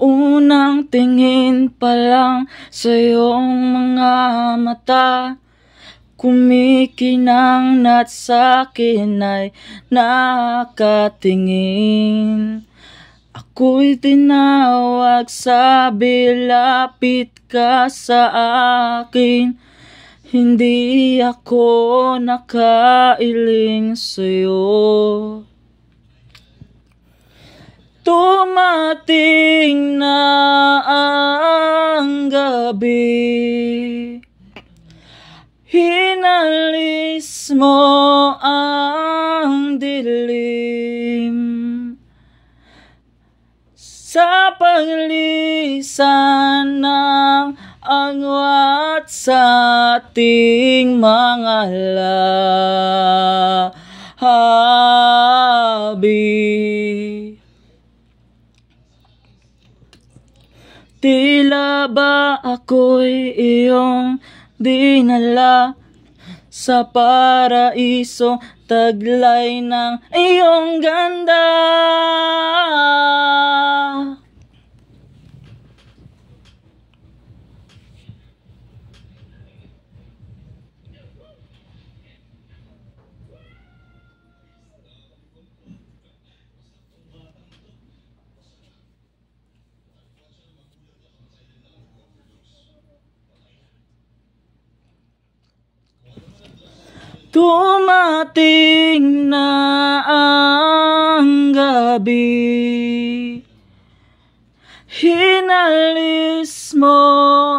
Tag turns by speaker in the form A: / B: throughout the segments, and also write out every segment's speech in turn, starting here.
A: Unang tingin pa lang sa iyong mga mata Kumikinang nat sa akin ay nakatingin Ako'y tinawag sa bilapit ka sa akin Hindi ako nakailing sa'yo Tumating na ang gabi Hinalis mo ang dilim Sa paglisan ng angwat sa ating mga labi Tila ba ako'y iyong dinala sa paraiso taglay ng iyong ganda? Dumating na ang gabi Hinalis mo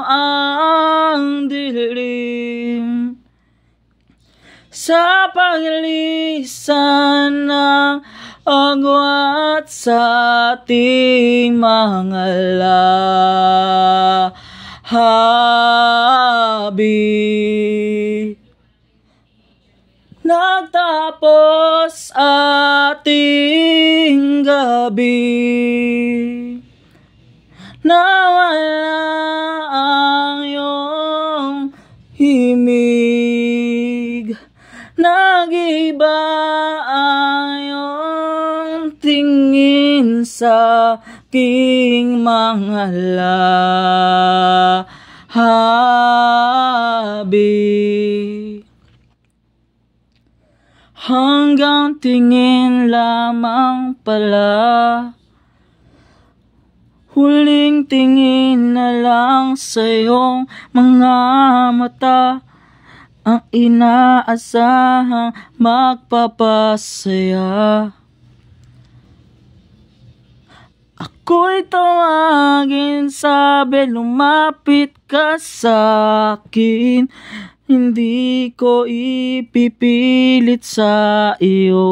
A: ang dilim Sa paglisan ng agwat sa ating mga lahat Nagtapos ating gabi Nawala ang iyong himig Nagiba ang iyong tingin sa king mga lahat Hanggang tingin lamang pala Huling tingin na lang sa iyong mga mata Ang inaasahang magpapasaya Ako'y tawagin, sabi lumapit ka sa akin hindi ko ipipilit sa iyo